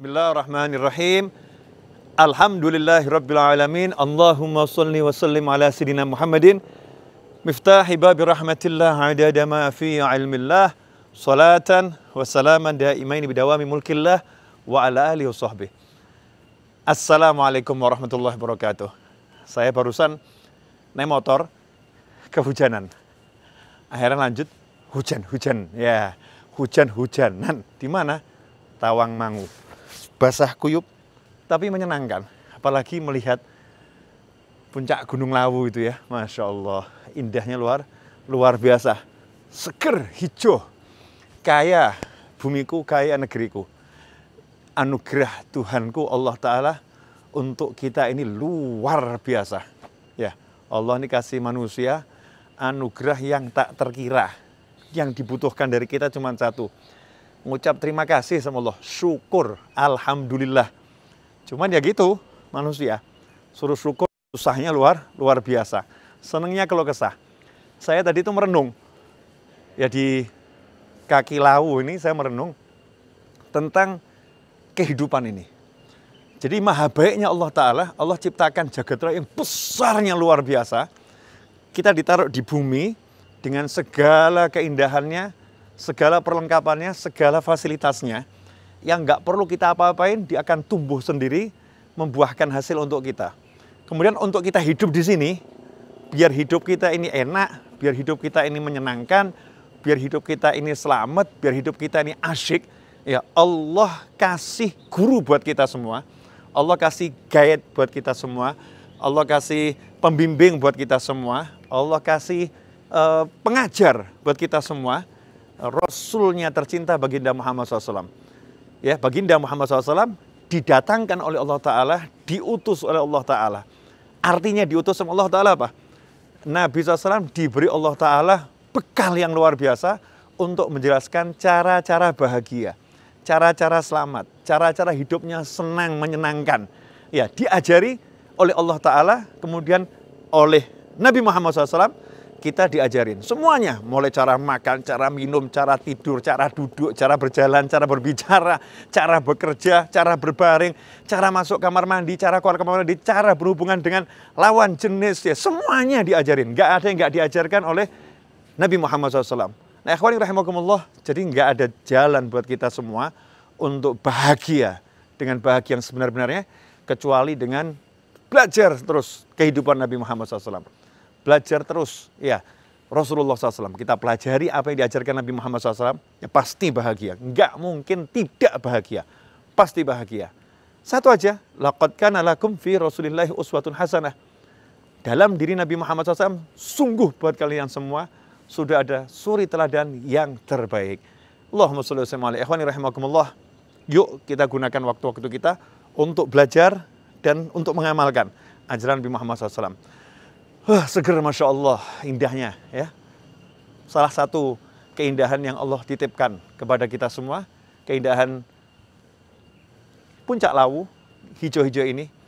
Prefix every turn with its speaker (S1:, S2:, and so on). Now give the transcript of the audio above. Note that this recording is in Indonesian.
S1: Bismillahirrahmanirrahim. Alhamdulillahirrabbilalamin. Allahumma salli wa sallim ala sidina Muhammadin. Miftahi babi rahmatillah adada ma fi ilmillah. Salatan wa salaman daimaini bidawami mulkillah wa ala alihi wa sahbihi. Assalamualaikum warahmatullahi wabarakatuh. Saya barusan naik motor kehujanan. Akhirnya lanjut hujan-hujan ya. Hujan-hujanan di mana? Tawang Mangu basah kuyup, tapi menyenangkan. Apalagi melihat puncak Gunung Lawu itu ya, Masya Allah. Indahnya luar, luar biasa. Seger, hijau, kaya bumiku, kaya negeriku. Anugerah Tuhanku Allah Ta'ala untuk kita ini luar biasa. Ya, Allah ini kasih manusia anugerah yang tak terkira. Yang dibutuhkan dari kita cuma satu, Ngucap terima kasih sama Allah. Syukur. Alhamdulillah. Cuman ya gitu manusia. Suruh syukur susahnya luar luar biasa. Senangnya kalau kesah. Saya tadi itu merenung. Ya di kaki lau ini saya merenung tentang kehidupan ini. Jadi maha baiknya Allah Ta'ala, Allah ciptakan jagat raya yang besarnya luar biasa. Kita ditaruh di bumi dengan segala keindahannya, segala perlengkapannya, segala fasilitasnya yang nggak perlu kita apa-apain, dia akan tumbuh sendiri, membuahkan hasil untuk kita. Kemudian untuk kita hidup di sini, biar hidup kita ini enak, biar hidup kita ini menyenangkan, biar hidup kita ini selamat, biar hidup kita ini asyik, ya Allah kasih guru buat kita semua. Allah kasih guide buat kita semua. Allah kasih pembimbing buat kita semua. Allah kasih uh, pengajar buat kita semua Rasulnya tercinta baginda Muhammad SAW. Ya, baginda Muhammad SAW didatangkan oleh Allah Ta'ala, diutus oleh Allah Ta'ala. Artinya diutus oleh Allah Ta'ala apa? Nabi SAW diberi Allah Ta'ala bekal yang luar biasa untuk menjelaskan cara-cara bahagia, cara-cara selamat, cara-cara hidupnya senang, menyenangkan. Ya, diajari oleh Allah Ta'ala, kemudian oleh Nabi Muhammad SAW, kita diajarin semuanya mulai cara makan, cara minum, cara tidur, cara duduk, cara berjalan, cara berbicara, cara bekerja, cara berbaring, cara masuk kamar mandi, cara keluar kamar mandi, cara berhubungan dengan lawan jenis ya semuanya diajarin. Gak ada yang gak diajarkan oleh Nabi Muhammad SAW. Nah, ikhwan rahimakumullah, jadi gak ada jalan buat kita semua untuk bahagia dengan bahagia yang sebenarnya kecuali dengan belajar terus kehidupan Nabi Muhammad SAW belajar terus. Ya, Rasulullah SAW. Kita pelajari apa yang diajarkan Nabi Muhammad SAW. Ya pasti bahagia. Enggak mungkin tidak bahagia. Pasti bahagia. Satu aja. Laqad kana lakum fi rasulillahi uswatun hasanah. Dalam diri Nabi Muhammad SAW, sungguh buat kalian semua, sudah ada suri teladan yang terbaik. Allahumma salli wa sallam ikhwani rahimakumullah. Yuk kita gunakan waktu-waktu kita untuk belajar dan untuk mengamalkan ajaran Nabi Muhammad SAW. Huh, seger Masya Allah indahnya ya. Salah satu keindahan yang Allah titipkan kepada kita semua. Keindahan puncak lawu hijau-hijau ini